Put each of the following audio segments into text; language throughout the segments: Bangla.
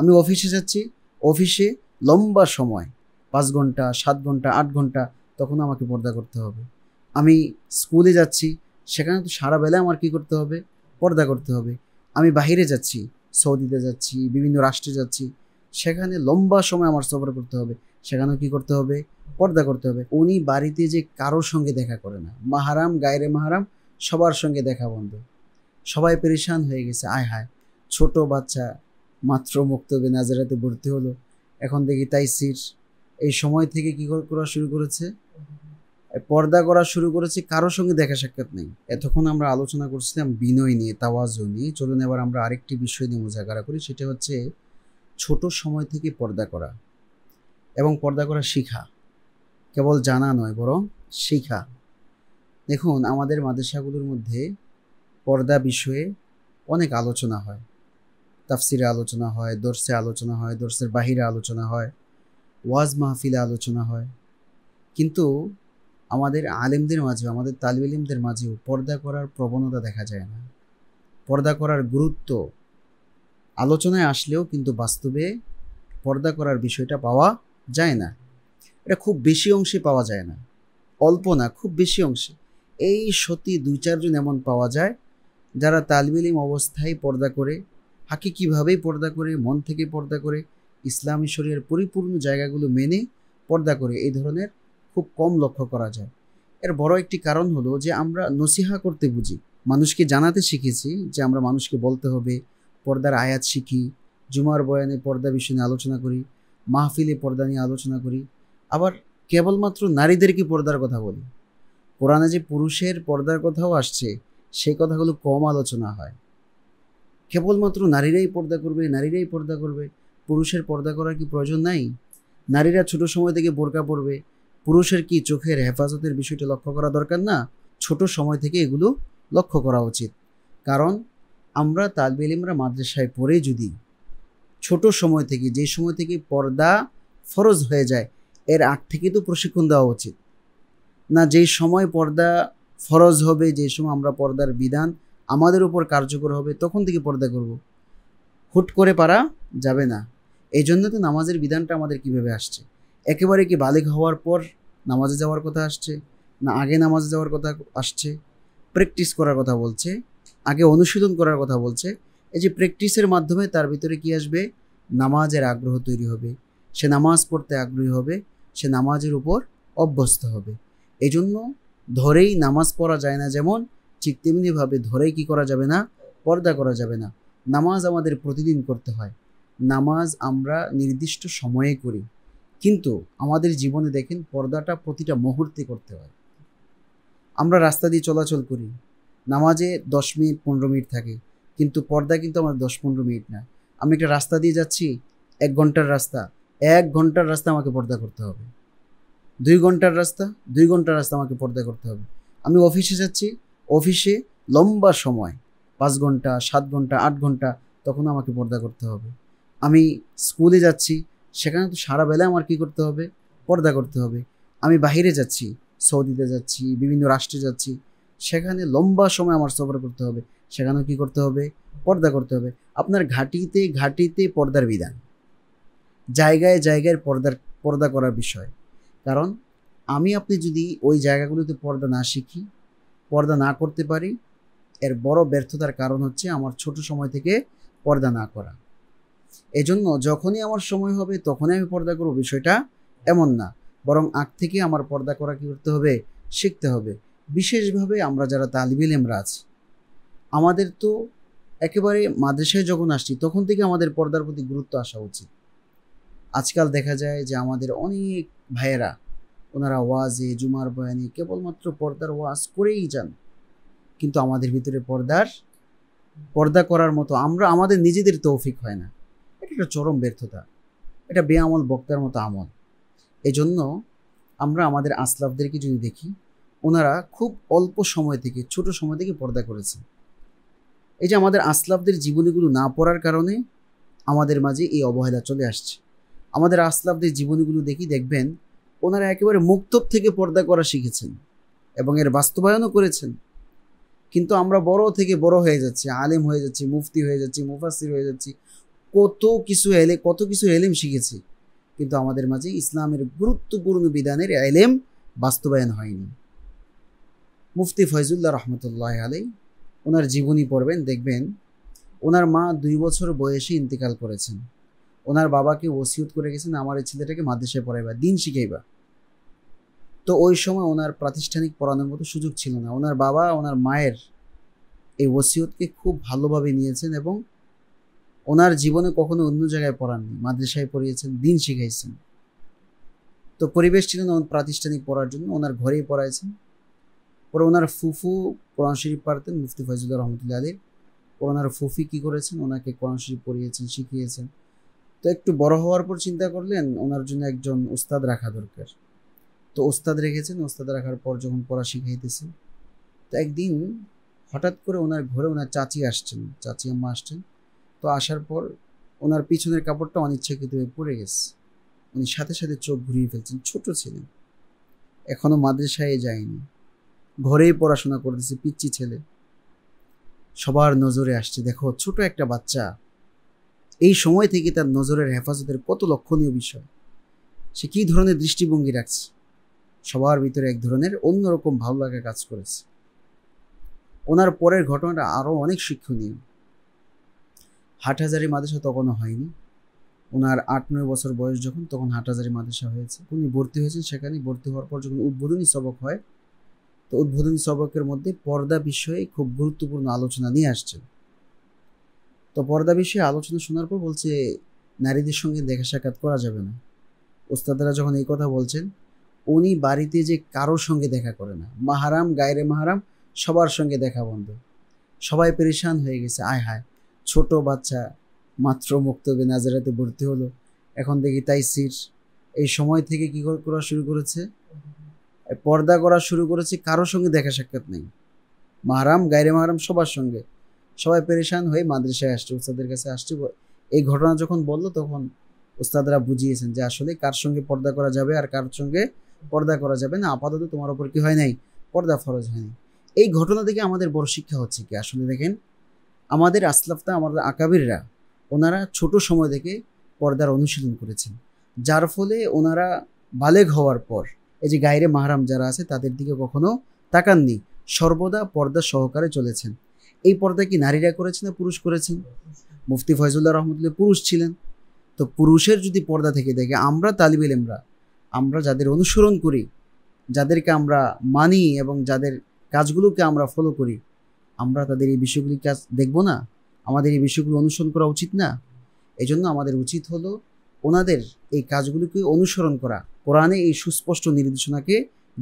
আমি অফিসে যাচ্ছি অফিসে লম্বা সময় পাঁচ ঘন্টা সাত ঘন্টা আট ঘন্টা তখন আমাকে পর্দা করতে হবে আমি স্কুলে যাচ্ছি সেখানে তো সারাবেলা আমার কী করতে হবে পর্দা করতে হবে আমি বাহিরে যাচ্ছি সৌদিতে যাচ্ছি বিভিন্ন রাষ্ট্রে যাচ্ছি সেখানে লম্বা সময় আমার সফর করতে হবে সেখানেও কী করতে হবে পর্দা করতে হবে উনি বাড়িতে যে কারোর সঙ্গে দেখা করে না মাহারাম গায়রে মাহারাম সবার সঙ্গে দেখা বন্ধ সবাই পরেশান হয়ে গেছে আয় হায় ছোট বাচ্চা মাত্র মক্তবে নাজারাতে ভর্তি হলো এখন দেখি তাইসির এই সময় থেকে কী করা শুরু করেছে পর্দা করা শুরু করেছি কারোর সঙ্গে দেখা সাক্ষাৎ নেই এতক্ষণ আমরা আলোচনা করছিলাম বিনয় নিয়ে তাওয়াজও নিয়ে চলুন এবার আমরা আরেকটি বিষয় নিয়ে মোজাগারা করি সেটা হচ্ছে ছোট সময় থেকে পর্দা করা এবং পর্দা করা শিখা কেবল জানা নয় বরং শিখা দেখুন আমাদের মাদ্রাসাগুলোর মধ্যে পর্দা বিষয়ে অনেক আলোচনা হয় তাফসিরে আলোচনা হয় দর্শে আলোচনা হয় দর্শের বাহিরে আলোচনা হয় ওয়াজ মাহফিলে আলোচনা হয় কিন্তু আমাদের আলেমদের মাঝে আমাদের তালিবিলিমদের মাঝেও পর্দা করার প্রবণতা দেখা যায় না পর্দা করার গুরুত্ব আলোচনায় আসলেও কিন্তু বাস্তবে পর্দা করার বিষয়টা পাওয়া যায় না এটা খুব বেশি অংশে পাওয়া যায় না অল্প না খুব বেশি অংশে এই সতী দুই চারজন এমন পাওয়া যায় যারা তালবিলিম অবস্থায় পর্দা করে কীভাবেই পর্দা করে মন থেকে পর্দা করে ইসলামী শরীরের পরিপূর্ণ জায়গাগুলো মেনে পর্দা করে এই ধরনের খুব কম লক্ষ্য করা যায় এর বড় একটি কারণ হলো যে আমরা নসিহা করতে বুঝি মানুষকে জানাতে শিখেছি যে আমরা মানুষকে বলতে হবে পর্দার আয়াত শিখি জুমার বয়ানে পর্দা বিষয় নিয়ে আলোচনা করি মাহফিলে পর্দা নিয়ে আলোচনা করি আবার কেবলমাত্র নারীদেরকে পর্দার কথা বলি কোরআনে যে পুরুষের পর্দার কথাও আসছে সেই কথাগুলো কম আলোচনা হয় কেবলমাত্র নারীরাই পর্দা করবে নারীরাই পর্দা করবে পুরুষের পর্দা করার কি প্রয়োজন নাই নারীরা ছোট সময় থেকে বোরকা পরবে পুরুষের কি চোখের হেফাজতের বিষয়টি লক্ষ্য করা দরকার না ছোট সময় থেকে এগুলো লক্ষ্য করা উচিত কারণ আমরা তালবেলিমরা মাদ্রাসায় পড়ে যদি ছোট সময় থেকে যে সময় থেকে পর্দা ফরজ হয়ে যায় এর আগ থেকে তো প্রশিক্ষণ দেওয়া উচিত না যেই সময় পর্দা ফরজ হবে যে সময় আমরা পর্দার বিধান আমাদের উপর কার্যকর হবে তখন থেকে পর্দা করব হুট করে পারা যাবে না এই জন্য তো নামাজের বিধানটা আমাদের কিভাবে আসছে একেবারে কি বালিক হওয়ার পর নামাজে যাওয়ার কথা আসছে না আগে নামাজে যাওয়ার কথা আসছে প্র্যাকটিস করার কথা বলছে আগে অনুশীলন করার কথা বলছে এই যে প্র্যাকটিসের মাধ্যমে তার ভিতরে কি আসবে নামাজের আগ্রহ তৈরি হবে সে নামাজ পড়তে আগ্রহী হবে সে নামাজের উপর অভ্যস্ত হবে এজন্য ধরেই নামাজ পড়া যায় না যেমন ঠিক তেমনিভাবে ধরে কি করা যাবে না পর্দা করা যাবে না নামাজ আমাদের প্রতিদিন করতে হয় নামাজ আমরা নির্দিষ্ট সময়ে করি কিন্তু আমাদের জীবনে দেখেন পর্দাটা প্রতিটা মুহূর্তে করতে হয় আমরা রাস্তা দিয়ে চলাচল করি নামাজে দশ মিনিট পনেরো মিনিট থাকে কিন্তু পর্দা কিন্তু আমার দশ পনেরো মিনিট না আমি একটা রাস্তা দিয়ে যাচ্ছি এক ঘন্টার রাস্তা এক ঘন্টার রাস্তা আমাকে পর্দা করতে হবে দুই ঘন্টার রাস্তা দুই ঘন্টার রাস্তা আমাকে পর্দা করতে হবে আমি অফিসে যাচ্ছি অফিসে লম্বা সময় পাঁচ ঘন্টা সাত ঘন্টা আট ঘন্টা তখন আমাকে পর্দা করতে হবে আমি স্কুলে যাচ্ছি সেখানে তো সারা বেলায় আমার কী করতে হবে পর্দা করতে হবে আমি বাহিরে যাচ্ছি সৌদিতে যাচ্ছি বিভিন্ন রাষ্ট্রে যাচ্ছি সেখানে লম্বা সময় আমার সফর করতে হবে সেখানেও কী করতে হবে পর্দা করতে হবে আপনার ঘাটিতে ঘাটিতে পর্দার বিধান জায়গায় জায়গায় পর্দার পর্দা করার বিষয় কারণ আমি আপনি যদি ওই জায়গাগুলোতে পর্দা না শিখি পর্দা না করতে পারি এর বড় ব্যর্থতার কারণ হচ্ছে আমার ছোট সময় থেকে পর্দা না করা এজন্য যখনই আমার সময় হবে তখনই আমি পর্দা করব বিষয়টা এমন না বরং আগ থেকে আমার পর্দা করা কী করতে হবে শিখতে হবে বিশেষভাবে আমরা যারা তালিবিল এমরাজ আমাদের তো একেবারে মাদ্রাসায় যখন আসছি তখন থেকে আমাদের পর্দার প্রতি গুরুত্ব আসা উচিত আজকাল দেখা যায় যে আমাদের অনেক ভাইয়েরা ওনারা ওয়াজে জুমার বয়ানে কেবলমাত্র পর্দার ওয়াজ করেই যান কিন্তু আমাদের ভিতরে পর্দার পর্দা করার মতো আমরা আমাদের নিজেদের তৌফিক হয় না এটা একটা চরম ব্যর্থতা এটা বেআমল বক্তার মতো আমল এজন্য আমরা আমাদের আসলাফদেরকে যদি দেখি ওনারা খুব অল্প সময় থেকে ছোট সময় থেকে পর্দা করেছে এই যে আমাদের আসলাফদের জীবনীগুলো না পড়ার কারণে আমাদের মাঝে এই অবহেলা চলে আসছে আমাদের আসলাফদের জীবনীগুলো দেখি দেখবেন ওনারা একেবারে মুক্ত থেকে পর্দা করা শিখেছেন এবং এর বাস্তবায়নও করেছেন কিন্তু আমরা বড় থেকে বড় হয়ে যাচ্ছি আলেম হয়ে যাচ্ছি মুফতি হয়ে যাচ্ছি মুফাসির হয়ে যাচ্ছি কত কিছু এলে কত কিছু এলেম শিখেছি কিন্তু আমাদের মাঝে ইসলামের গুরুত্বপূর্ণ বিধানের এলেম বাস্তবায়ন হয়নি মুফতি ফয়জুল্লাহ রহমতুল্লাহ আলাই ওনার জীবনী পড়বেন দেখবেন ওনার মা দুই বছর বয়সে ইন্তেকাল করেছেন ওনার বাবাকে ওসিউত করে গেছেন আমার এই ছেলেটাকে মাদ্রাসায় পড়াইবা দিন শিখাইবা তো ওই সময় ওনার প্রাতিষ্ঠানিক পড়ানোর মতো সুযোগ ছিল না ওনার বাবা ওনার মায়ের এই ওসিউতকে খুব ভালোভাবে নিয়েছেন এবং ওনার জীবনে কখনো অন্য জায়গায় পড়াননি মাদ্রাসায় পড়িয়েছেন দিন শিখাইছেন তো পরিবেশ ছিল না প্রাতিষ্ঠানিক পড়ার জন্য ওনার ঘরেই পড়াইছেন পরে ওনার ফুফু কোরআন শরীফ পারতেন মুফতি ফয়জুল্লাহ রহমতুল্লাহ আলীর ওনার ফুফি কী করেছেন ওনাকে কোরআন শরীফ পড়িয়েছেন শিখিয়েছেন তো একটু বড় হওয়ার পর চিন্তা করলেন ওনার জন্য একজন ওস্তাদ রাখা দরকার তো ওস্তাদ রেখেছেন ওস্তাদ রাখার পর যখন পড়া শিখাইতেছেন তো একদিন হঠাৎ করে ওনার ঘরে ওনার চাচি আসছেন চাচি আম্মা আসছেন তো আসার পর ওনার পিছনের কাপড়টা অনিচ্ছাকৃত হয়ে পড়ে গেছে উনি সাথে সাথে চোখ ঘুরিয়ে ফেলছেন ছোট ছেলে এখনও মাদ্রাসায় যায়নি ঘরেই পড়াশোনা করতেছে পিচ্ছি ছেলে সবার নজরে আসছে দেখো ছোট একটা বাচ্চা এই সময় থেকে তার নজরের হেফাজতের কত লক্ষণীয় বিষয় সে কী ধরনের দৃষ্টিভঙ্গি রাখছে সবার ভিতরে এক ধরনের অন্যরকম ভালো লাগা কাজ করেছে ওনার পরের ঘটনাটা আরও অনেক শিক্ষণীয় হাটহাজারি মাদ্রাসা তখনও হয়নি ওনার আট নয় বছর বয়স যখন তখন হাটহাজারি মাদ্রাসা হয়েছে উনি ভর্তি হয়েছেন সেখানে ভর্তি হওয়ার পর যখন উদ্বোধনী সবক হয় তো উদ্বোধনী সবকের মধ্যে পর্দা বিষয়ে খুব গুরুত্বপূর্ণ আলোচনা নিয়ে আসছেন তো পর্দা বিষয়ে আলোচনা শোনার পর বলছে নারীদের সঙ্গে দেখা সাক্ষাৎ করা যাবে না ওস্তাদারা যখন এই কথা বলছেন উনি বাড়িতে যে কারোর সঙ্গে দেখা করে না মাহারাম গায়রে মাহারাম সবার সঙ্গে দেখা বন্ধ সবাই পরেশান হয়ে গেছে আয় হায় ছোট বাচ্চা মাত্র মুক্তবে নাজারাতে ভর্তি হলো এখন দেখি তাই সির এই সময় থেকে কী করা শুরু করেছে পর্দা করা শুরু করেছে কারোর সঙ্গে দেখা সাক্ষাৎ নেই মাহারাম গায়রে মাহারাম সবার সঙ্গে সবাই পরেশান হয়ে মাদ্রাসায় আসছে উস্তাদের কাছে আসছে এই ঘটনা যখন বললো তখন উস্তাদরা বুঝিয়েছেন যে আসলে কার সঙ্গে পর্দা করা যাবে আর কার সঙ্গে পর্দা করা যাবে না আপাতত তোমার ওপর কি হয় নাই পর্দা ফরজ হয়নি এই ঘটনা থেকে আমাদের বড় শিক্ষা হচ্ছে কি আসলে দেখেন আমাদের আসলাফতা আমাদের আকাবিররা ওনারা ছোট সময় থেকে পর্দার অনুশীলন করেছেন যার ফলে ওনারা বালেগ হওয়ার পর এই যে গায়ের মাহারাম যারা আছে তাদের দিকে কখনো তাকাননি সর্বদা পর্দা সহকারে চলেছেন এই পর্দা কি নারীরা করেছে না পুরুষ করেছেন মুফতি ফয়জুল্লাহ রহমতুল্লাহ পুরুষ ছিলেন তো পুরুষের যদি পর্দা থেকে দেখে আমরা তালিব ইলেমরা আমরা যাদের অনুসরণ করি যাদেরকে আমরা মানি এবং যাদের কাজগুলোকে আমরা ফলো করি আমরা তাদের এই বিষয়গুলি কাজ দেখব না আমাদের এই বিষয়গুলো অনুসরণ করা উচিত না এজন্য আমাদের উচিত হলো ওনাদের এই কাজগুলিকে অনুসরণ করা কোরআনে এই সুস্পষ্ট নির্দেশনাকে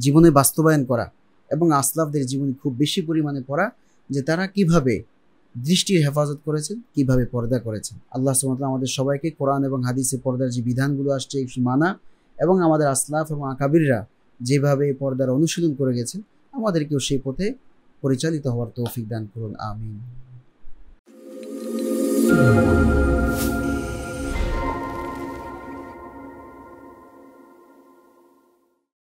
জীবনে বাস্তবায়ন করা এবং আসলাফদের জীবনে খুব বেশি পরিমাণে পড়া যে তারা কিভাবে দৃষ্টির হেফাজত করেছেন কিভাবে পর্দা করেছেন আল্লাহ সুমতলা আমাদের সবাইকে কোরআন এবং হাদিসে পর্দার যে বিধানগুলো আসছে মানা এবং আমাদের আসলাফ এবং আকাবিররা যেভাবে পর্দার অনুশীলন করে গেছেন আমাদেরকেও সেই পথে পরিচালিত হওয়ার তৌফিক দান করুন আমিন